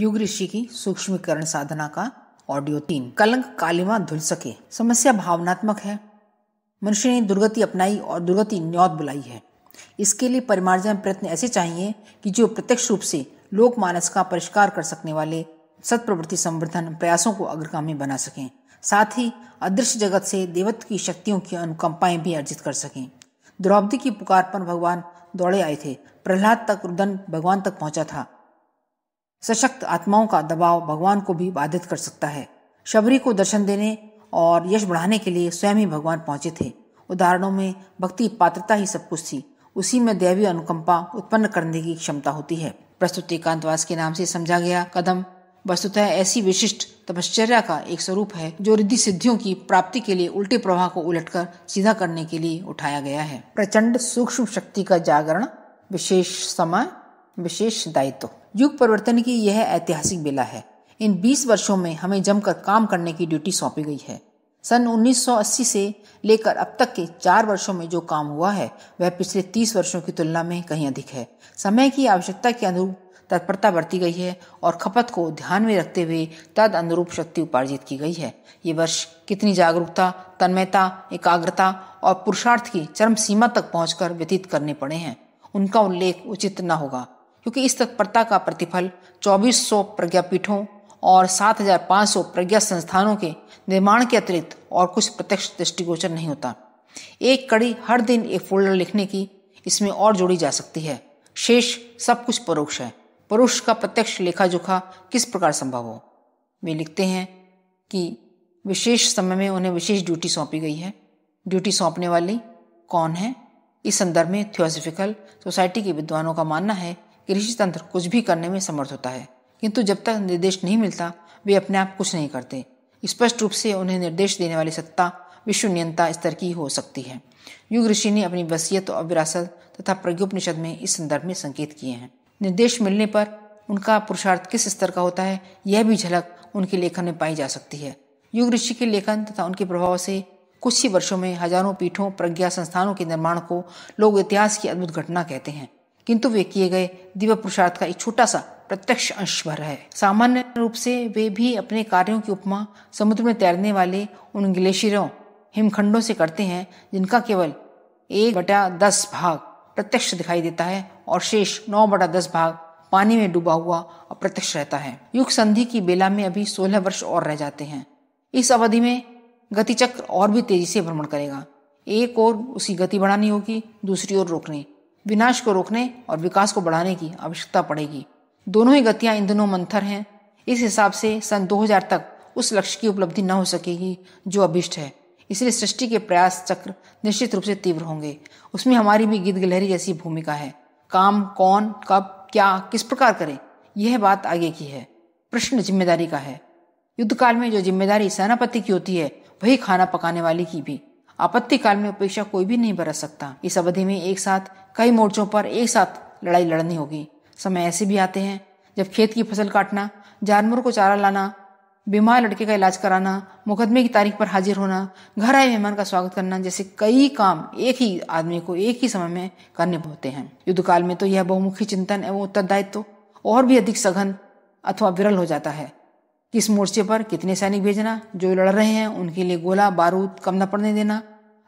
युग ऋषि की सूक्ष्मीकरण साधना का ऑडियो तीन कलंक कालिमा धुल सके समस्या भावनात्मक है मनुष्य ने दुर्गति अपनाई और दुर्गति न्यौत बुलाई है इसके लिए परिमार्जन प्रयत्न ऐसे चाहिए कि जो प्रत्यक्ष रूप से लोकमानस का परिष्कार कर सकने वाले सत्प्रवृत्ति संवर्धन प्रयासों को अग्रगामी बना सकें साथ ही अदृश्य जगत से देवत्व की शक्तियों की अनुकंपाएं भी अर्जित कर सकें द्रौपदी की पुकार पर भगवान दौड़े आए थे प्रहलाद तक रुदन भगवान तक पहुंचा था सशक्त आत्माओं का दबाव भगवान को भी बाधित कर सकता है शबरी को दर्शन देने और यश बढ़ाने के लिए स्वयं ही भगवान पहुंचे थे उदाहरणों में भक्ति पात्रता ही सब कुछ थी उसी में दैवी अनुकंपा उत्पन्न करने की क्षमता होती है प्रस्तुत एकांतवास के नाम से समझा गया कदम वस्तुतः ऐसी विशिष्ट तपश्चर्या का एक स्वरूप है जो रिद्धि सिद्धियों की प्राप्ति के लिए उल्टे प्रवाह को उलटकर सीधा करने के लिए उठाया गया है प्रचंड सूक्ष्म शक्ति का जागरण विशेष समय विशेष दायित्व युग परिवर्तन की यह ऐतिहासिक बेला है इन 20 वर्षों में हमें जमकर काम करने की ड्यूटी सौंपी गई है सन 1980 से लेकर अब तक के चार वर्षों में जो काम हुआ है वह पिछले 30 वर्षों की तुलना में कहीं अधिक है समय की आवश्यकता के अनुरूप तत्परता बरती गई है और खपत को ध्यान में रखते हुए तद अनुरूप शक्ति उपार्जित की गई है ये वर्ष कितनी जागरूकता तन्मयता एकाग्रता और पुरुषार्थ की चरम सीमा तक पहुंचकर व्यतीत करने पड़े हैं उनका उल्लेख उचित न होगा क्योंकि इस तत्परता का प्रतिफल 2400 प्रज्ञापीठों और 7500 प्रज्ञा संस्थानों के निर्माण के अतिरिक्त और कुछ प्रत्यक्ष दृष्टिगोचर नहीं होता एक कड़ी हर दिन एक फोल्डर लिखने की इसमें और जोड़ी जा सकती है शेष सब कुछ परोक्ष है परोक्ष का प्रत्यक्ष लेखा जोखा किस प्रकार संभव हो वे लिखते हैं कि विशेष समय में उन्हें विशेष ड्यूटी सौंपी गई है ड्यूटी सौंपने वाली कौन है इस संदर्भ में थियोसफिकल सोसाइटी के विद्वानों का मानना है कृषि तंत्र कुछ भी करने में समर्थ होता है किंतु जब तक निर्देश नहीं मिलता वे अपने आप कुछ नहीं करते स्पष्ट रूप से उन्हें निर्देश देने वाली सत्ता विश्व नियंता स्तर की हो सकती है युग ऋषि ने अपनी वसीयत और विरासत तथा प्रज्ञोपनिषद में इस संदर्भ में संकेत किए हैं निर्देश मिलने पर उनका पुरुषार्थ किस स्तर का होता है यह भी झलक उनके लेखन में पाई जा सकती है युग ऋषि के लेखन तथा उनके प्रभाव से कुछ ही वर्षों में हजारों पीठों प्रज्ञा संस्थानों के निर्माण को लोग इतिहास की अद्भुत घटना कहते हैं किंतु वे किए गए दिव्य पुरुषार्थ का एक छोटा सा प्रत्यक्ष अंश भर है सामान्य रूप से वे भी अपने कार्यों की उपमा समुद्र में तैरने वाले उन ग्लेशियरों हिमखंडों से करते हैं जिनका केवल एक बटा दस भाग प्रत्यक्ष दिखाई देता है और शेष नौ बटा दस भाग पानी में डूबा हुआ अप्रत्यक्ष रहता है युग संधि की बेला में अभी सोलह वर्ष और रह जाते हैं इस अवधि में गति चक्र और भी तेजी से भ्रमण करेगा एक और उसी गति बढ़ानी होगी दूसरी ओर रोकनी विनाश को रोकने और विकास को बढ़ाने की आवश्यकता पड़ेगी दोनों ही गतियां इन दिनों मंथर हैं इस हिसाब से सन 2000 तक उस लक्ष्य की उपलब्धि न हो सकेगी जो अभिष्ट है इसलिए सृष्टि के प्रयास चक्र निश्चित रूप से तीव्र होंगे उसमें हमारी भी गीत गिलहरी जैसी भूमिका है काम कौन कब क्या किस प्रकार करें यह बात आगे की है प्रश्न जिम्मेदारी का है युद्ध काल में जो जिम्मेदारी सेनापति की होती है वही खाना पकाने वाली की भी आपत्ति काल में उपेक्षा कोई भी नहीं बरत सकता इस अवधि में एक साथ कई मोर्चों पर एक साथ लड़ाई लड़नी होगी समय ऐसे भी आते हैं जब खेत की फसल काटना जानवरों को चारा लाना बीमार लड़के का इलाज कराना मुकदमे की तारीख पर हाजिर होना घर आए मेहमान का स्वागत करना जैसे कई काम एक ही आदमी को एक ही समय में करने होते हैं युद्धकाल में तो यह बहुमुखी चिंतन एवं उत्तरदायित्व तो और भी अधिक सघन अथवा विरल हो जाता है किस मोर्चे पर कितने सैनिक भेजना जो लड़ रहे हैं उनके लिए गोला बारूद कम न पड़ने देना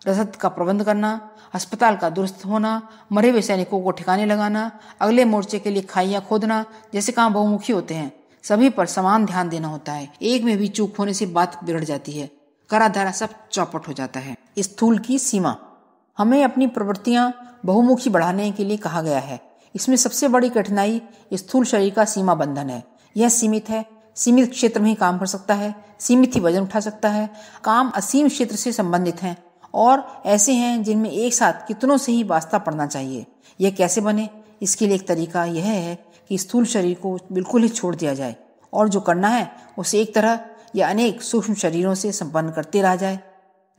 रसद का प्रबंध करना अस्पताल का दुरुस्त होना मरे हुए सैनिकों को ठिकाने लगाना अगले मोर्चे के लिए खाइया खोदना जैसे काम बहुमुखी होते हैं सभी पर समान ध्यान देना होता है एक में भी चूक होने से बात बिगड़ जाती है कराधारा सब चौपट हो जाता है स्थूल की सीमा हमें अपनी प्रवृत्तियां बहुमुखी बढ़ाने के लिए कहा गया है इसमें सबसे बड़ी कठिनाई स्थूल शरीर का सीमा बंधन है यह सीमित है सीमित क्षेत्र में ही काम कर सकता है सीमित ही वजन उठा सकता है काम असीम क्षेत्र से संबंधित हैं और ऐसे हैं जिनमें एक साथ कितनों से ही वास्ता पड़ना चाहिए यह कैसे बने इसके लिए एक तरीका यह है कि स्थूल शरीर को बिल्कुल ही छोड़ दिया जाए और जो करना है उसे एक तरह या अनेक सूक्ष्म शरीरों से संपन्न करते रह जाए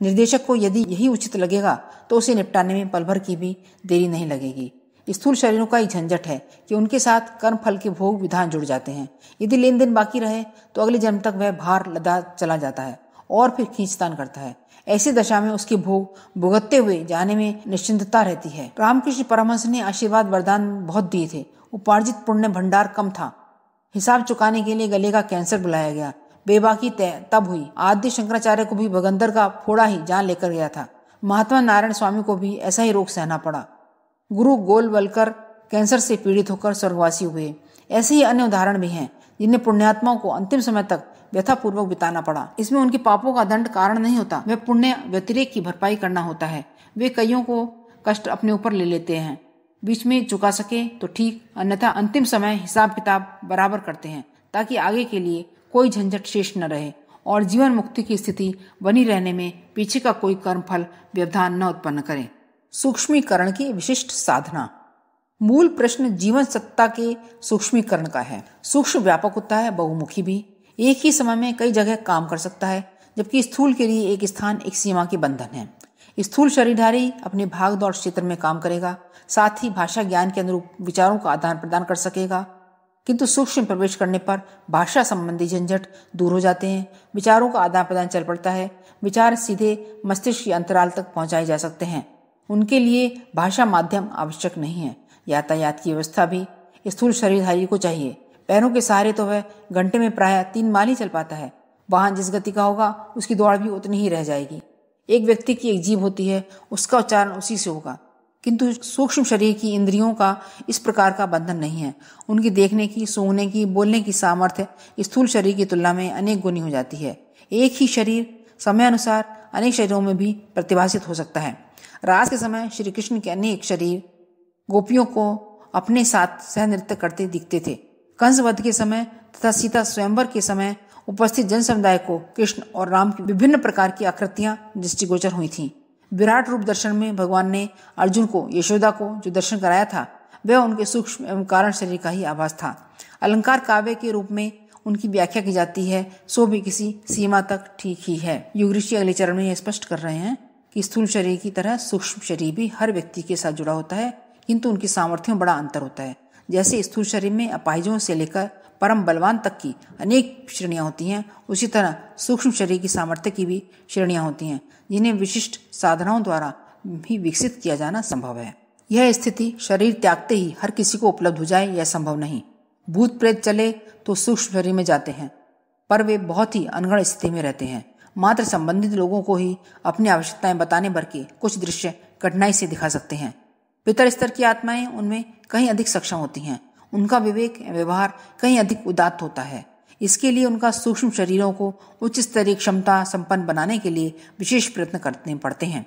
निर्देशक को यदि यही उचित लगेगा तो उसे निपटाने में पलभर की भी देरी नहीं लगेगी स्थूल शरीरों का एक झंझट है कि उनके साथ कर्म फल के भोग विधान जुड़ जाते हैं यदि लेन देन बाकी रहे तो अगले जन्म तक वह भार लदा चला जाता है और फिर खींचतान करता है ऐसी दशा में उसके भोग भुगतते हुए जाने में निश्चिंतता रहती है रामकृष्ण परमहंस ने आशीर्वाद वरदान बहुत दिए थे उपार्जित पुण्य भंडार कम था हिसाब चुकाने के लिए गले का कैंसर बुलाया गया बेबाकी तय तब हुई आद्य शंकराचार्य को भी भगंदर का फोड़ा ही जान लेकर गया था महात्मा नारायण स्वामी को भी ऐसा ही रोग सहना पड़ा गुरु गोल बलकर कैंसर से पीड़ित होकर स्वर्गवासी हुए ऐसे ही अन्य उदाहरण भी हैं जिन्हें पुण्यात्माओं को अंतिम समय तक व्यथापूर्वक बिताना पड़ा इसमें उनके पापों का दंड कारण नहीं होता वह पुण्य व्यतिरेक की भरपाई करना होता है वे कईयों को कष्ट अपने ऊपर ले लेते हैं बीच में चुका सके तो ठीक अन्यथा अंतिम समय हिसाब किताब बराबर करते हैं ताकि आगे के लिए कोई झंझट शेष न रहे और जीवन मुक्ति की स्थिति बनी रहने में पीछे का कोई कर्म फल व्यवधान न उत्पन्न करें सूक्ष्मीकरण की विशिष्ट साधना मूल प्रश्न जीवन सत्ता के सूक्ष्मीकरण का है सूक्ष्म व्यापक होता है बहुमुखी भी एक ही समय में कई जगह काम कर सकता है जबकि स्थूल के लिए एक स्थान एक सीमा के बंधन है स्थूल शरीरधारी अपने भाग दौड़ क्षेत्र में काम करेगा साथ ही भाषा ज्ञान के अनुरूप विचारों का आदान प्रदान कर सकेगा किंतु सूक्ष्म प्रवेश करने पर भाषा संबंधी झंझट दूर हो जाते हैं विचारों का आदान प्रदान चल पड़ता है विचार सीधे मस्तिष्क अंतराल तक पहुंचाए जा सकते हैं उनके लिए भाषा माध्यम आवश्यक नहीं है यातायात की व्यवस्था भी स्थूल शरीरधारी को चाहिए पैरों के सहारे तो वह घंटे में प्राय तीन माल ही चल पाता है वाहन जिस गति का होगा उसकी दौड़ भी उतनी ही रह जाएगी एक व्यक्ति की एक जीव होती है उसका उच्चारण उसी से होगा किंतु सूक्ष्म शरीर की इंद्रियों का इस प्रकार का बंधन नहीं है उनकी देखने की सूंघने की बोलने की सामर्थ्य स्थूल शरीर की तुलना में अनेक गुनी हो जाती है एक ही शरीर समय अनुसार अनेक शरीरों में भी प्रतिभाषित हो सकता है रात के समय श्री कृष्ण के अनेक शरीर गोपियों को अपने साथ सह नृत्य करते दिखते थे वध के समय तथा सीता स्वयंवर के समय उपस्थित जन समुदाय को कृष्ण और राम की विभिन्न प्रकार की आकृतियां दृष्टिगोचर हुई थीं। विराट रूप दर्शन में भगवान ने अर्जुन को यशोदा को जो दर्शन कराया था वह उनके सूक्ष्म एवं कारण शरीर का ही आभास था अलंकार काव्य के रूप में उनकी व्याख्या की जाती है सो भी किसी सीमा तक ठीक ही है युग ऋषि अगले चरण में यह स्पष्ट कर रहे हैं कि स्थूल शरीर की तरह सूक्ष्म शरीर भी हर व्यक्ति के साथ जुड़ा होता है किंतु उनकी सामर्थ्य में बड़ा अंतर होता है जैसे स्थूल शरीर में अपाहिजों से लेकर परम बलवान तक की अनेक श्रेणियाँ होती हैं उसी तरह सूक्ष्म शरीर की सामर्थ्य की भी श्रेणियाँ होती हैं जिन्हें विशिष्ट साधनाओं द्वारा भी विकसित किया जाना संभव है यह स्थिति शरीर त्यागते ही हर किसी को उपलब्ध हो जाए यह संभव नहीं भूत प्रेत चले तो सूक्ष्म शरीर में जाते हैं पर वे बहुत ही अनगढ़ स्थिति में रहते हैं मात्र संबंधित लोगों को ही अपनी आवश्यकताएं बताने भर के कुछ दृश्य कठिनाई से दिखा सकते हैं पितर स्तर की आत्माएं उनमें कहीं अधिक सक्षम होती हैं उनका विवेक व्यवहार कहीं अधिक उदात्त होता है इसके लिए उनका सूक्ष्म शरीरों को उच्च स्तरीय क्षमता संपन्न बनाने के लिए विशेष प्रयत्न करने पड़ते हैं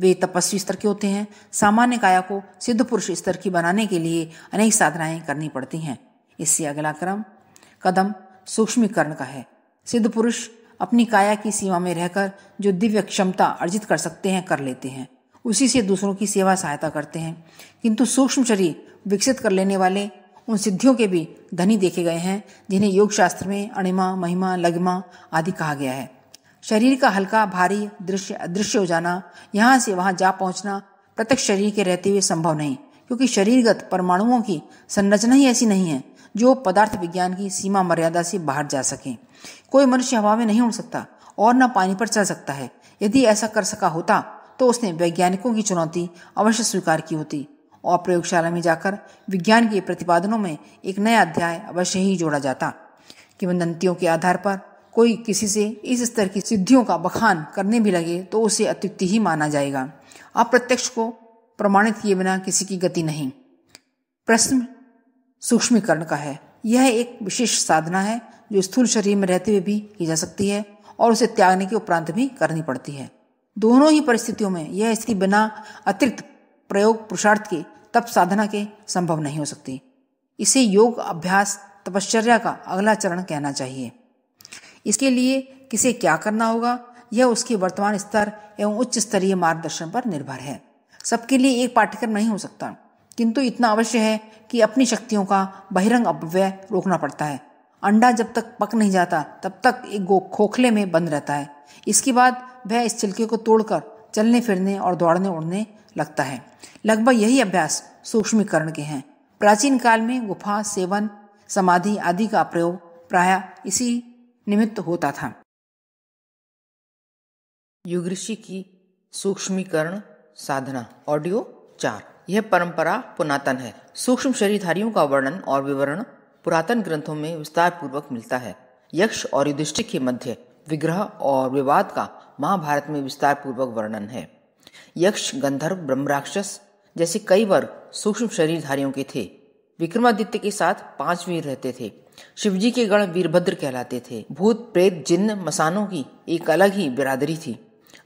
वे तपस्वी स्तर के होते हैं सामान्य काया को सिद्ध पुरुष स्तर की बनाने के लिए अनेक साधनाएं करनी पड़ती हैं इससे अगला क्रम कदम सूक्ष्मीकरण का है सिद्ध पुरुष अपनी काया की सीमा में रहकर जो दिव्य क्षमता अर्जित कर सकते हैं कर लेते हैं उसी से दूसरों की सेवा सहायता करते हैं किंतु सूक्ष्म शरीर विकसित कर लेने वाले उन सिद्धियों के भी धनी देखे गए हैं जिन्हें योग शास्त्र में अणिमा महिमा लग्मा आदि कहा गया है शरीर का हल्का भारी दृश्य अदृश्य हो जाना यहाँ से वहाँ जा पहुँचना प्रत्यक्ष शरीर के रहते हुए संभव नहीं क्योंकि शरीरगत परमाणुओं की संरचना ही ऐसी नहीं है जो पदार्थ विज्ञान की सीमा मर्यादा से बाहर जा सके कोई मनुष्य हवा में नहीं उड़ सकता और न पानी पर चल सकता है यदि ऐसा कर सका होता तो उसने वैज्ञानिकों की चुनौती अवश्य स्वीकार की होती और प्रयोगशाला में जाकर विज्ञान के प्रतिपादनों में एक नया अध्याय अवश्य ही जोड़ा जाता किंवदंतियों के आधार पर कोई किसी से इस स्तर की सिद्धियों का बखान करने भी लगे तो उसे अत्युक्ति ही माना जाएगा अप्रत्यक्ष को प्रमाणित किए बिना किसी की गति नहीं प्रश्न सूक्ष्मीकरण का है यह एक विशेष साधना है जो स्थूल शरीर में रहते हुए भी की जा सकती है और उसे त्यागने के उपरांत भी करनी पड़ती है दोनों ही परिस्थितियों में यह स्थिति बिना अतिरिक्त प्रयोग पुरुषार्थ के तप साधना के संभव नहीं हो सकती इसे योग अभ्यास तपश्चर्या का अगला चरण कहना चाहिए इसके लिए किसे क्या करना होगा यह उसके वर्तमान स्तर एवं उच्च स्तरीय मार्गदर्शन पर निर्भर है सबके लिए एक पाठ्यक्रम नहीं हो सकता किंतु इतना अवश्य है कि अपनी शक्तियों का बहिरंग अपव्यय रोकना पड़ता है अंडा जब तक पक नहीं जाता तब तक एक खोखले में बंद रहता है इसके बाद वह इस छिलके को तोड़कर चलने फिरने और दौड़ने उड़ने लगता है लगभग यही अभ्यास सूक्ष्मीकरण के हैं प्राचीन काल में गुफा सेवन समाधि आदि का प्रयोग प्राय इसी निमित्त होता था युग ऋषि की सूक्ष्मीकरण साधना ऑडियो चार यह परंपरा पुनातन है सूक्ष्म शरीरधारियों का वर्णन और विवरण पुरातन ग्रंथों में विस्तार पूर्वक मिलता है यक्ष और युधिष्ठिर के मध्य विग्रह और विवाद का महाभारत में विस्तार पूर्वक वर्णन है यक्ष गंधर्व ब्रह्मराक्षस जैसे कई वर्ग सूक्ष्म शरीरधारियों के थे विक्रमादित्य के साथ पांच वीर रहते थे शिवजी के गण वीरभद्र कहलाते थे भूत प्रेत जिन्न मसानों की एक अलग ही बिरादरी थी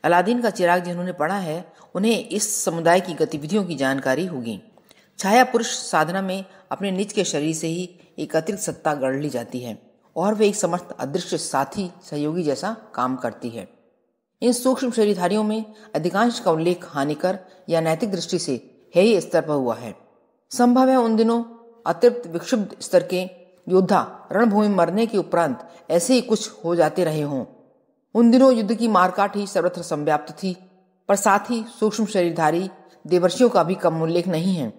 अलादीन का चिराग जिन्होंने पढ़ा है उन्हें इस समुदाय की गतिविधियों की जानकारी होगी छाया पुरुष साधना में अपने निज के शरीर से ही एक अतिरिक्त सत्ता गढ़ ली जाती है और वे एक समस्त अदृश्य साथी सहयोगी जैसा काम करती है इन सूक्ष्म शरीरधारियों में अधिकांश का उल्लेख हानिकर या नैतिक दृष्टि से ही स्तर पर हुआ है संभव है उन दिनों अतिरिक्त विक्षुब्ध स्तर के योद्धा रणभूमि मरने के उपरांत ऐसे ही कुछ हो जाते रहे हों उन दिनों युद्ध की मारकाट ही सर्वत्र संव्याप्त थी पर साथ ही सूक्ष्म शरीरधारी देवर्षियों का भी कम उल्लेख नहीं है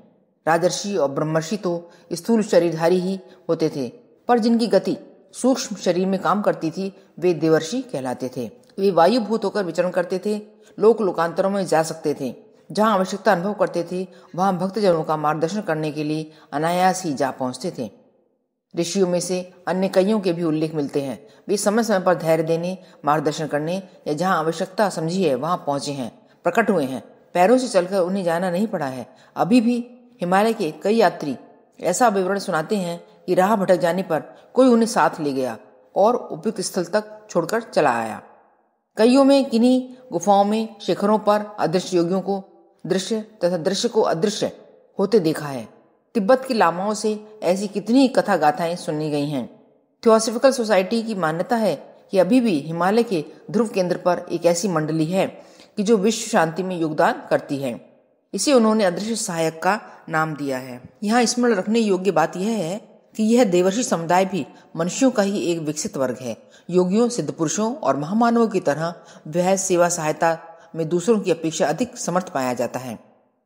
राजर्षि और ब्रह्मर्षि तो स्थूल शरीरधारी ही होते थे पर जिनकी गति सूक्ष्म शरीर में काम करती थी वे देवर्षि कहलाते थे वे वायुभूत होकर विचरण करते थे लोक लोकांतरों में जा सकते थे जहाँ आवश्यकता अनुभव करते थे वहाँ भक्तजनों का मार्गदर्शन करने के लिए अनायास ही जा पहुँचते थे ऋषियों में से अन्य कईयों के भी उल्लेख मिलते हैं वे समय समय पर धैर्य देने मार्गदर्शन करने या जहाँ आवश्यकता समझी है वहाँ पहुँचे हैं प्रकट हुए हैं पैरों से चलकर उन्हें जाना नहीं पड़ा है अभी भी हिमालय के कई यात्री ऐसा विवरण सुनाते हैं कि राह भटक जाने पर कोई उन्हें साथ ले गया और उपयुक्त स्थल तक छोड़कर चला आया कईयों में किन्हीं गुफाओं में शिखरों पर अदृश्य योगियों को दृश्य तथा दृश्य को अदृश्य होते देखा है तिब्बत की लामाओं से ऐसी कितनी कथा गाथाएं सुनी गई हैं थियोसफिकल सोसाइटी की मान्यता है कि अभी भी हिमालय के ध्रुव केंद्र पर एक ऐसी मंडली है कि जो विश्व शांति में योगदान करती है इसे उन्होंने अदृश्य सहायक का नाम दिया है यहाँ स्मरण रखने योग्य बात यह है कि यह देवर्षि समुदाय भी मनुष्यों का ही एक विकसित वर्ग है योगियों सिद्ध पुरुषों और महामानवों की तरह वह सेवा सहायता में दूसरों की अपेक्षा अधिक समर्थ पाया जाता है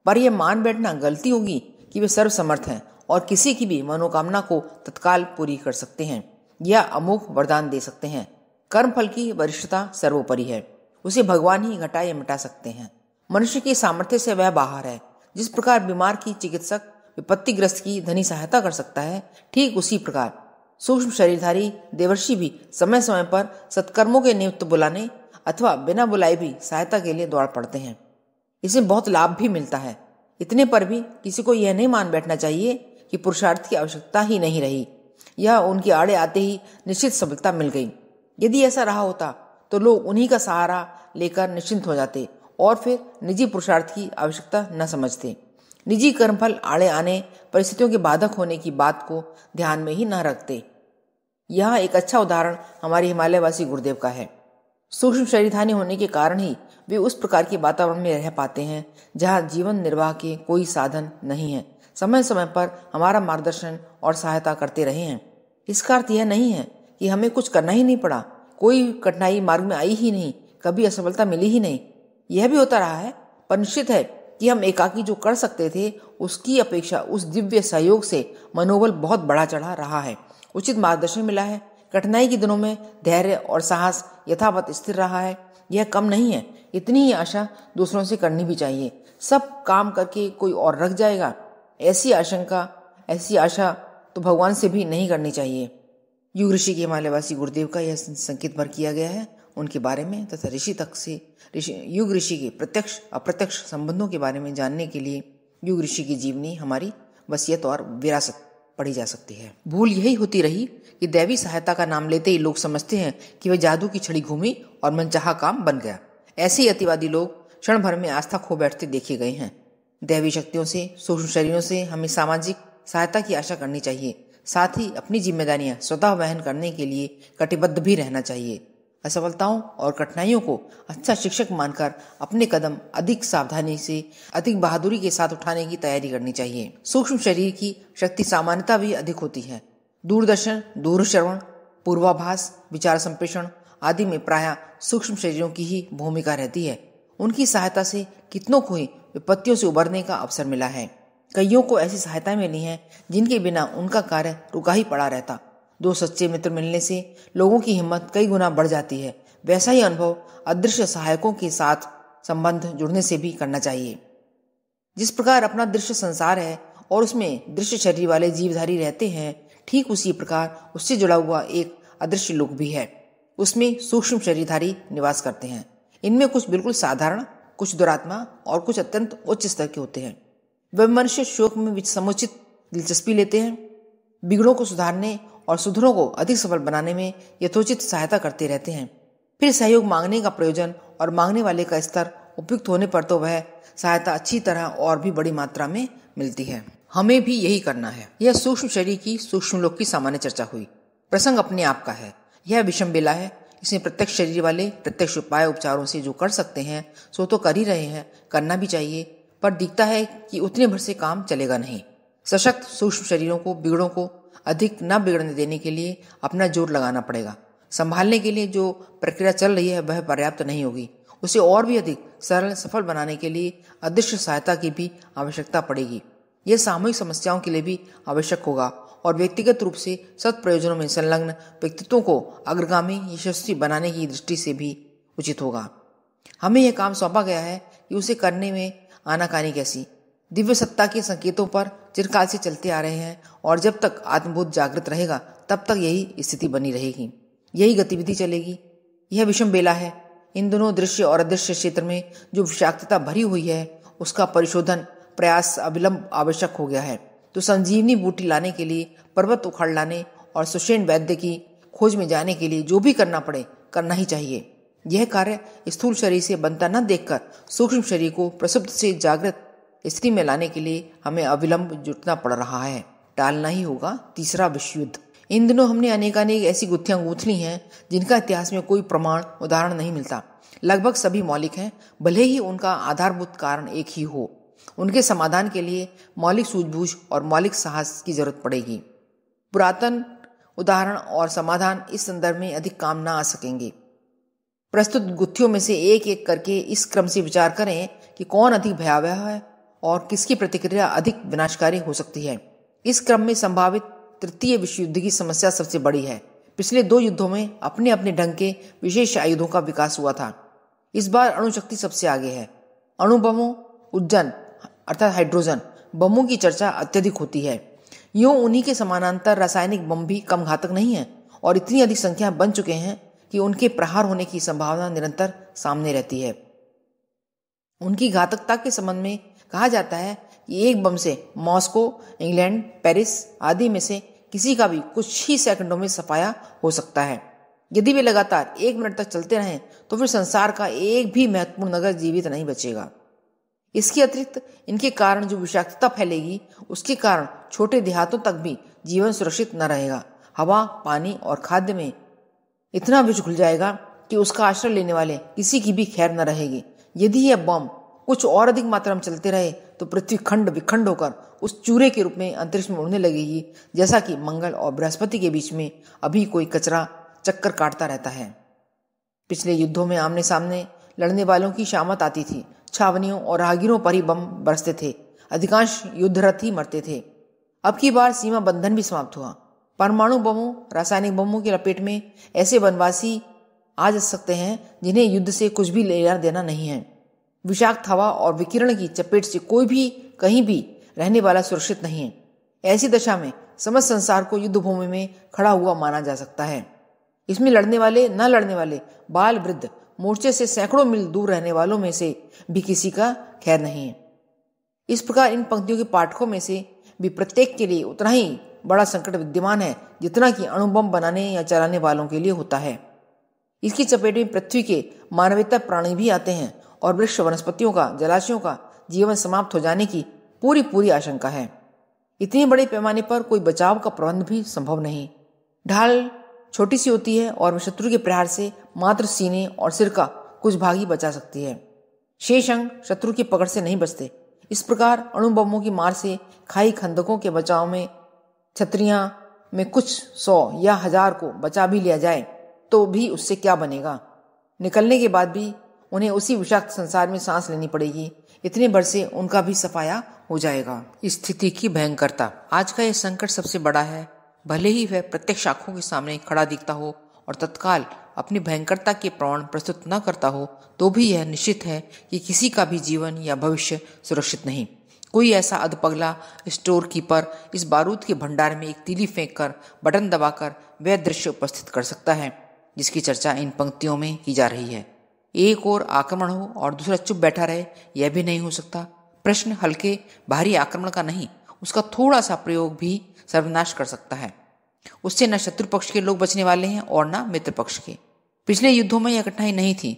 पर यह मान बैठना गलती होगी कि वे सर्व समर्थ हैं और किसी की भी मनोकामना को तत्काल पूरी कर सकते हैं या अमोघ वरदान दे सकते हैं कर्म फल की वरिष्ठता सर्वोपरि है उसे भगवान ही घटा या मिटा सकते हैं मनुष्य के सामर्थ्य से वह बाहर है जिस प्रकार बीमार की चिकित्सक विपत्तिग्रस्त की धनी सहायता कर सकता है ठीक उसी प्रकार सूक्ष्म शरीरधारी देवर्षि भी समय समय पर सत्कर्मों के नियुक्त बुलाने अथवा बिना बुलाए भी सहायता के लिए दौड़ पड़ते हैं इसमें बहुत लाभ भी मिलता है इतने पर भी किसी को यह नहीं मान बैठना चाहिए कि पुरुषार्थ की आवश्यकता ही नहीं रही यह उनके आड़े आते ही निश्चित सफलता मिल गई यदि ऐसा रहा होता तो लोग उन्हीं का सहारा लेकर निश्चिंत हो जाते और फिर निजी पुरुषार्थ की आवश्यकता न समझते निजी कर्मफल आड़े आने परिस्थितियों के बाधक होने की बात को ध्यान में ही न रखते यह एक अच्छा उदाहरण हमारे हिमालयवासी गुरुदेव का है सूक्ष्म शरीरधानी होने के कारण ही वे उस प्रकार के वातावरण में रह पाते हैं जहाँ जीवन निर्वाह के कोई साधन नहीं है समय समय पर हमारा मार्गदर्शन और सहायता करते रहे हैं इसका अर्थ यह नहीं है कि हमें कुछ करना ही नहीं पड़ा कोई कठिनाई मार्ग में आई ही नहीं कभी असफलता मिली ही नहीं यह भी होता रहा है पर निश्चित है कि हम एकाकी जो कर सकते थे उसकी अपेक्षा उस दिव्य सहयोग से मनोबल बहुत बढ़ा चढ़ा रहा है उचित मार्गदर्शन मिला है कठिनाई के दिनों में धैर्य और साहस यथावत स्थिर रहा है यह कम नहीं है इतनी ही आशा दूसरों से करनी भी चाहिए सब काम करके कोई और रख जाएगा ऐसी आशंका ऐसी आशा तो भगवान से भी नहीं करनी चाहिए युग ऋषि के हिमालयवासी गुरुदेव का यह संकेत भर किया गया है उनके बारे में तथा ऋषि तक से ऋषि युग ऋषि के प्रत्यक्ष अप्रत्यक्ष संबंधों के बारे में जानने के लिए युग ऋषि की जीवनी हमारी वसीयत और विरासत पढ़ी जा सकती है भूल यही होती रही कि दैवी सहायता का नाम लेते ही लोग समझते हैं कि वह जादू की छड़ी घूमी और मनचाहा काम बन गया ऐसे ही अतिवादी लोग क्षण भर में आस्था खो बैठते देखे गए हैं दैवी शक्तियों से सूक्ष्म शरीरों से हमें सामाजिक सहायता की आशा करनी चाहिए साथ ही अपनी जिम्मेदारियां स्वतः वहन करने के लिए कटिबद्ध भी रहना चाहिए असफलताओं और कठिनाइयों को अच्छा शिक्षक मानकर अपने कदम अधिक सावधानी से अधिक बहादुरी के साथ उठाने की तैयारी करनी चाहिए सूक्ष्म शरीर की शक्ति सामान्यता भी अधिक होती है दूरदर्शन दूरश्रवण पूर्वाभास विचार संप्रेषण आदि में प्राय सूक्ष्म शरीरों की ही भूमिका रहती है उनकी सहायता से कितनों को ही विपत्तियों से उबरने का अवसर मिला है कईयों को ऐसी सहायता मिली है जिनके बिना उनका कार्य रुका ही पड़ा रहता दो सच्चे मित्र मिलने से लोगों की हिम्मत कई गुना बढ़ जाती है वैसा ही अनुभव अदृश्य सहायकों के साथ संबंध जुड़ने से भी करना चाहिए जिस प्रकार अपना दृश्य संसार है और उसमें दृश्य शरीर वाले जीवधारी रहते हैं ठीक उसी प्रकार उससे जुड़ा हुआ एक अदृश्य लोक भी है उसमें सूक्ष्म शरीरधारी निवास करते हैं इनमें कुछ बिल्कुल साधारण कुछ दुरात्मा और कुछ अत्यंत उच्च स्तर के होते हैं वह मनुष्य शोक में समुचित दिलचस्पी लेते हैं बिगड़ों को सुधारने और सुधरों को अधिक सफल बनाने में यथोचित सहायता करते रहते हैं फिर सहयोग मांगने का प्रयोजन और मांगने वाले का स्तर उपयुक्त होने पर तो वह सहायता अच्छी तरह और भी बड़ी मात्रा में मिलती है हमें भी यही करना है यह सूक्ष्म शरीर की सूक्ष्म लोक की सामान्य चर्चा हुई प्रसंग अपने आप का है यह विषम बेला है इसमें प्रत्यक्ष शरीर वाले प्रत्यक्ष उपाय उपचारों से जो कर सकते हैं सो तो कर ही रहे हैं करना भी चाहिए पर दिखता है कि उतने भर से काम चलेगा नहीं सशक्त सूक्ष्म शरीरों को बिगड़ों को अधिक न बिगड़ने देने के लिए अपना जोर लगाना पड़ेगा संभालने के लिए जो प्रक्रिया चल रही है वह पर्याप्त तो नहीं होगी उसे और भी अधिक सरल सफल बनाने के लिए अदृश्य सहायता की भी आवश्यकता पड़ेगी यह सामूहिक समस्याओं के लिए भी आवश्यक होगा और व्यक्तिगत रूप से सत प्रयोजनों में संलग्न व्यक्तित्वों को अग्रगामी यशस्वी बनाने की दृष्टि से भी उचित होगा हमें यह काम सौंपा गया है कि उसे करने में आनाकानी कैसी दिव्य सत्ता के संकेतों पर चिरकाल से चलते आ रहे हैं और जब तक आत्मबोध जागृत रहेगा तब तक यही स्थिति बनी रहेगी यही गतिविधि चलेगी यह विषम बेला है इन दोनों दृश्य और अदृश्य क्षेत्र में जो विषाक्तता भरी हुई है उसका परिशोधन प्रयास अविलंब आवश्यक हो गया है तो संजीवनी बूटी लाने के लिए पर्वत उखाड़ लाने और सुषेण वैद्य की खोज में जाने के लिए जो भी करना पड़े करना ही चाहिए यह कार्य स्थूल शरीर से बनता न देखकर सूक्ष्म शरीर को प्रसुप्त से जागृत स्त्री में लाने के लिए हमें अविलंब जुटना पड़ रहा है टालना ही होगा तीसरा विश्व युद्ध इन दिनों हमने अनेकानेक ऐसी गुत्थियां गूंथ ली हैं जिनका इतिहास में कोई प्रमाण उदाहरण नहीं मिलता लगभग सभी मौलिक हैं भले ही उनका आधारभूत कारण एक ही हो उनके समाधान के लिए मौलिक सूझबूझ और मौलिक साहस की जरूरत पड़ेगी पुरातन उदाहरण और समाधान इस संदर्भ में अधिक काम ना आ सकेंगे प्रस्तुत गुत्थियों में से एक एक करके इस क्रम से विचार करें कि कौन अधिक भयावह है और किसकी प्रतिक्रिया अधिक विनाशकारी हो सकती है इस क्रम में संभावित तृतीय विश्व युद्ध की समस्या सबसे बड़ी है पिछले दो युद्धों में अपने अपने ढंग के विशेष आयुधों का विकास हुआ था इस बार अणुशक्ति सबसे आगे है अणुबमों उज्जन अर्थात हाइड्रोजन बमों की चर्चा अत्यधिक होती है यूं उन्हीं के समानांतर रासायनिक बम भी कम घातक नहीं है और इतनी अधिक संख्या बन चुके हैं कि उनके प्रहार होने की संभावना निरंतर सामने रहती है उनकी घातकता के संबंध में कहा जाता है कि एक बम से मॉस्को इंग्लैंड पेरिस आदि में से किसी का भी कुछ ही सेकंडों में सफाया हो सकता है यदि वे लगातार एक मिनट तक चलते रहें तो फिर संसार का एक भी महत्वपूर्ण नगर जीवित नहीं बचेगा इसके अतिरिक्त इनके कारण जो विषाक्तता फैलेगी उसके कारण छोटे देहातों तक भी जीवन सुरक्षित न रहेगा हवा पानी और खाद्य में इतना विष घुल जाएगा कि उसका आश्रय लेने वाले किसी की भी खैर न रहेगी यदि यह बम कुछ और अधिक मात्रा में चलते रहे तो पृथ्वी खंड विखंड होकर उस चूरे के रूप में अंतरिक्ष में उड़ने लगेगी जैसा कि मंगल और बृहस्पति के बीच में अभी कोई कचरा चक्कर काटता रहता है पिछले युद्धों में आमने सामने लड़ने वालों की शामत आती थी छावनियों और राहगीरों पर ही बम बरसते थे अधिकांश युद्धरथ ही मरते थे अब की बार सीमा बंधन भी समाप्त हुआ परमाणु बमों रासायनिक बमों की लपेट में ऐसे वनवासी आ जा सकते हैं जिन्हें युद्ध से कुछ भी लेना देना नहीं है विषाक्त हवा और विकिरण की चपेट से कोई भी कहीं भी रहने वाला सुरक्षित नहीं है ऐसी दशा में समस्त संसार को युद्ध भूमि में खड़ा हुआ माना जा सकता है इसमें लड़ने वाले न लड़ने वाले बाल वृद्ध मोर्चे से सैकड़ों मील दूर रहने वालों में से भी किसी का खैर नहीं है इस प्रकार इन पंक्तियों के पाठकों में से भी प्रत्येक के लिए उतना ही बड़ा संकट विद्यमान है जितना कि अणुबम बनाने या चलाने वालों के लिए होता है इसकी चपेट में पृथ्वी के मानवीयता प्राणी भी आते हैं और वृक्ष वनस्पतियों का जलाशयों का जीवन समाप्त हो जाने की पूरी पूरी आशंका है इतने बड़े पैमाने पर कोई बचाव का प्रबंध भी संभव नहीं ढाल छोटी सी होती है और शत्रु के प्रहार से मात्र सीने और सिर का कुछ भाग ही बचा सकती है शेष अंग शत्रु की पकड़ से नहीं बचते इस प्रकार अणुबमों की मार से खाई खंदकों के बचाव में छतरियां में कुछ सौ या हजार को बचा भी लिया जाए तो भी उससे क्या बनेगा निकलने के बाद भी उन्हें उसी विषाक्त संसार में सांस लेनी पड़ेगी इतने बरसे उनका भी सफाया हो जाएगा स्थिति की भयंकरता आज का यह संकट सबसे बड़ा है भले ही वह प्रत्यक्ष आंखों के सामने खड़ा दिखता हो और तत्काल अपनी भयंकरता के प्रमाण प्रस्तुत न करता हो तो भी यह निश्चित है कि किसी का भी जीवन या भविष्य सुरक्षित नहीं कोई ऐसा अधपगला स्टोर कीपर इस बारूद के भंडार में एक तीली फेंक कर बटन दबाकर वह दृश्य उपस्थित कर सकता है जिसकी चर्चा इन पंक्तियों में की जा रही है एक और आक्रमण हो और दूसरा चुप बैठा रहे यह भी नहीं हो सकता प्रश्न हल्के भारी आक्रमण का नहीं उसका थोड़ा सा प्रयोग भी सर्वनाश कर सकता है उससे न शत्रु पक्ष के लोग बचने वाले हैं और न मित्र पक्ष के पिछले युद्धों में यह कठिनाई नहीं थी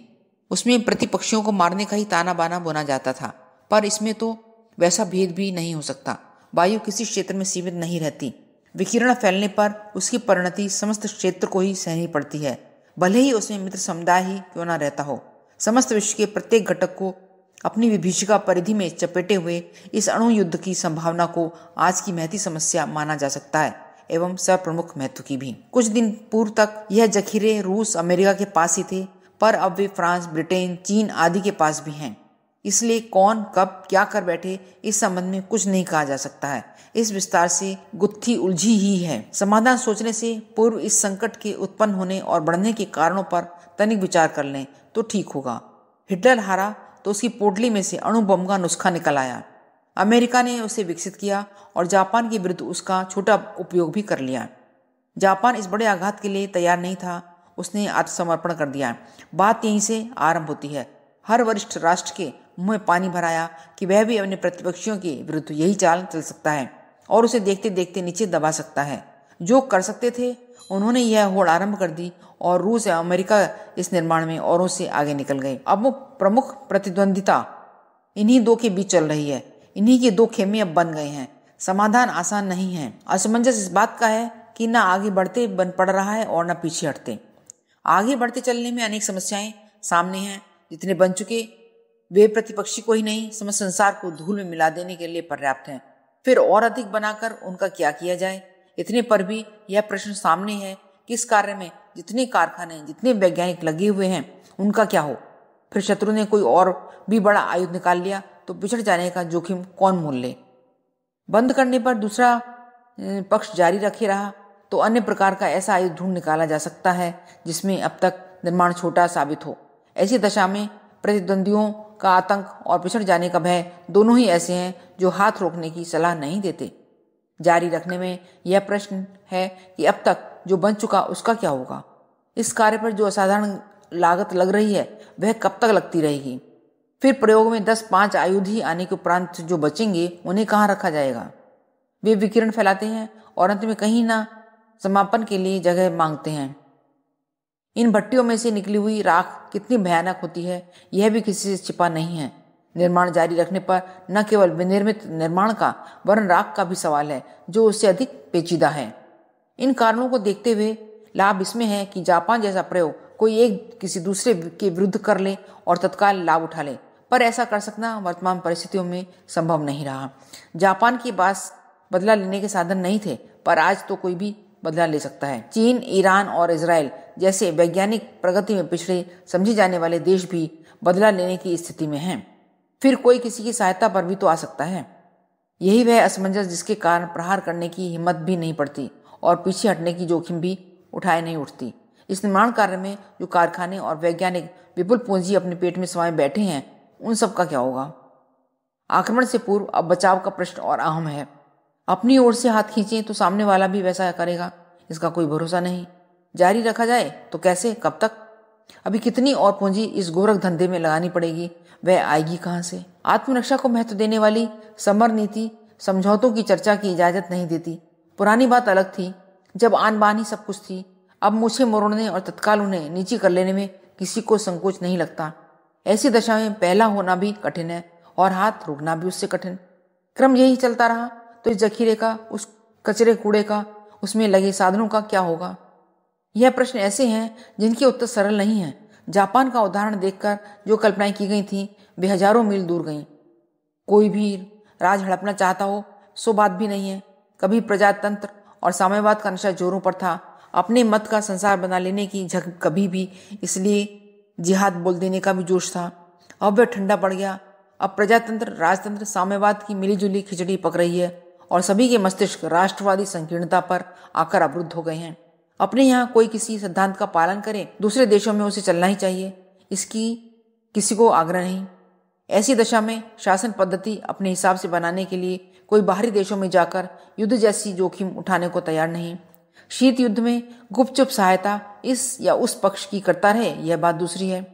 उसमें प्रतिपक्षियों को मारने का ही ताना बाना बोना जाता था पर इसमें तो वैसा भेद भी नहीं हो सकता वायु किसी क्षेत्र में सीमित नहीं रहती विकिरण फैलने पर उसकी परिणति समस्त क्षेत्र को ही सहनी पड़ती है भले ही उसमें मित्र समुदाय ही क्यों ना रहता हो समस्त विश्व के प्रत्येक घटक को अपनी विभीषिका परिधि में चपेटे हुए इस अणु युद्ध की संभावना को आज की महती समस्या माना जा सकता है एवं प्रमुख महत्व की भी कुछ दिन पूर्व तक यह जखीरे रूस अमेरिका के पास ही थे पर अब वे फ्रांस ब्रिटेन चीन आदि के पास भी हैं इसलिए कौन कब क्या कर बैठे इस संबंध में कुछ नहीं कहा जा सकता है इस विस्तार से गुत्थी उलझी ही है समाधान सोचने से पूर्व इस संकट के उत्पन्न होने और बढ़ने के कारणों पर तनिक विचार कर लें तो ठीक होगा हिटलर हारा तो उसकी पोटली में से बम का नुस्खा निकल आया अमेरिका ने उसे विकसित किया और जापान के विरुद्ध उसका छोटा उपयोग भी कर लिया जापान इस बड़े आघात के लिए तैयार नहीं था उसने आत्मसमर्पण कर दिया बात यहीं से आरंभ होती है हर वरिष्ठ राष्ट्र के मुंह में पानी भराया कि वह भी अपने प्रतिपक्षियों के विरुद्ध यही चाल चल सकता है और उसे देखते देखते नीचे दबा सकता है जो कर सकते थे उन्होंने यह होड़ आरंभ कर दी और रूस या अमेरिका इस निर्माण में औरों से आगे निकल गए अब वो प्रमुख प्रतिद्वंदिता इन्हीं दो के बीच चल रही है इन्हीं के दो खेमे अब बन गए हैं समाधान आसान नहीं है असमंजस इस बात का है कि न आगे बढ़ते बन पड़ रहा है और न पीछे हटते आगे बढ़ते चलने में अनेक समस्याएं सामने हैं जितने बन चुके वे प्रतिपक्षी को ही नहीं समझ संसार को धूल में मिला देने के लिए पर्याप्त हैं फिर और अधिक बनाकर उनका क्या किया जाए इतने पर भी यह प्रश्न सामने है कि इस कार्य में जितने कारखाने जितने वैज्ञानिक लगे हुए हैं उनका क्या हो फिर शत्रु ने कोई और भी बड़ा आयुध निकाल लिया तो पिछड़ जाने का जोखिम कौन मोल ले बंद करने पर दूसरा पक्ष जारी रखे रहा तो अन्य प्रकार का ऐसा आयुध ढूंढ निकाला जा सकता है जिसमें अब तक निर्माण छोटा साबित हो ऐसी दशा में प्रतिद्वंदियों का आतंक और पिछड़ जाने का भय दोनों ही ऐसे हैं जो हाथ रोकने की सलाह नहीं देते जारी रखने में यह प्रश्न है कि अब तक जो बन चुका उसका क्या होगा इस कार्य पर जो असाधारण लागत लग रही है वह कब तक लगती रहेगी फिर प्रयोग में दस पाँच आयुध ही आने के उपरांत जो बचेंगे उन्हें कहाँ रखा जाएगा वे विकिरण फैलाते हैं और अंत में कहीं ना समापन के लिए जगह मांगते हैं इन भट्टियों में से निकली हुई राख कितनी भयानक होती है यह भी किसी से छिपा नहीं है निर्माण जारी रखने पर न केवल विनिर्मित निर्माण का वरन राख का भी सवाल है जो उससे अधिक पेचीदा है इन कारणों को देखते हुए लाभ इसमें है कि जापान जैसा प्रयोग कोई एक किसी दूसरे के विरुद्ध कर ले और तत्काल लाभ उठा ले पर ऐसा कर सकना वर्तमान परिस्थितियों में संभव नहीं रहा जापान की बात बदला लेने के साधन नहीं थे पर आज तो कोई भी बदला ले सकता है चीन ईरान और इसराइल जैसे वैज्ञानिक प्रगति में पिछड़े समझे जाने वाले देश भी बदला लेने की स्थिति में हैं फिर कोई किसी की सहायता पर भी तो आ सकता है यही वह असमंजस जिसके कारण प्रहार करने की हिम्मत भी नहीं पड़ती और पीछे हटने की जोखिम भी उठाए नहीं उठती इस निर्माण कार्य में जो कारखाने और वैज्ञानिक विपुल पूंजी अपने पेट में समाये बैठे हैं उन सब का क्या होगा आक्रमण से पूर्व अब बचाव का प्रश्न और अहम है अपनी ओर से हाथ खींचे तो सामने वाला भी वैसा करेगा इसका कोई भरोसा नहीं जारी रखा जाए तो कैसे कब तक अभी कितनी और पूंजी इस गोरख धंधे में लगानी पड़ेगी वह आएगी कहाँ से आत्मरक्षा को महत्व देने वाली समर नीति समझौतों की चर्चा की इजाजत नहीं देती पुरानी बात अलग थी जब आन बान ही सब कुछ थी अब मुझे मोड़ने और तत्काल उन्हें नीचे कर लेने में किसी को संकोच नहीं लगता ऐसी दशा में पहला होना भी कठिन है और हाथ रुकना भी उससे कठिन क्रम यही चलता रहा तो इस जखीरे का उस कचरे कूड़े का उसमें लगे साधनों का क्या होगा यह प्रश्न ऐसे हैं जिनके उत्तर सरल नहीं हैं जापान का उदाहरण देखकर जो कल्पनाएं की गई थीं वे हजारों मील दूर गईं कोई भी राज हड़पना चाहता हो सो बात भी नहीं है कभी प्रजातंत्र और साम्यवाद का नशा जोरों पर था अपने मत का संसार बना लेने की झक कभी भी इसलिए जिहाद बोल देने का भी जोश था अब वह ठंडा पड़ गया अब प्रजातंत्र राजतंत्र साम्यवाद की मिलीजुली खिचड़ी पक रही है और सभी के मस्तिष्क राष्ट्रवादी संकीर्णता पर आकर अवरुद्ध हो गए हैं अपने यहाँ कोई किसी सिद्धांत का पालन करे दूसरे देशों में उसे चलना ही चाहिए इसकी किसी को आग्रह नहीं ऐसी दशा में शासन पद्धति अपने हिसाब से बनाने के लिए कोई बाहरी देशों में जाकर युद्ध जैसी जोखिम उठाने को तैयार नहीं शीत युद्ध में गुपचुप सहायता इस या उस पक्ष की करता रहे यह बात दूसरी है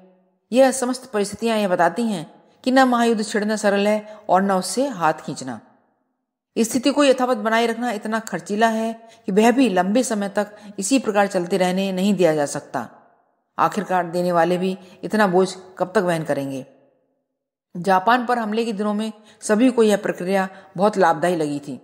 यह समस्त परिस्थितियां यह बताती हैं कि न महायुद्ध छिड़ना सरल है और न उससे हाथ खींचना स्थिति को यथावत बनाए रखना इतना खर्चीला है कि वह भी लंबे समय तक इसी प्रकार चलते रहने नहीं दिया जा सकता आखिरकार देने वाले भी इतना बोझ कब तक वहन करेंगे जापान पर हमले के दिनों में सभी को यह प्रक्रिया बहुत लाभदायी लगी थी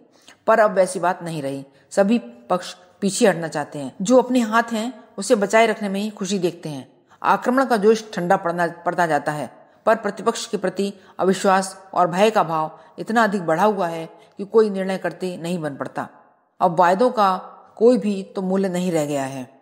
पर अब वैसी बात नहीं रही सभी पक्ष पीछे हटना चाहते हैं जो अपने हाथ हैं उसे बचाए रखने में ही खुशी देखते हैं आक्रमण का जोश ठंडा पड़ना पड़ता जाता है पर प्रतिपक्ष के प्रति अविश्वास और भय का भाव इतना अधिक बढ़ा हुआ है कि कोई निर्णय करते नहीं बन पड़ता अब वायदों का कोई भी तो मूल्य नहीं रह गया है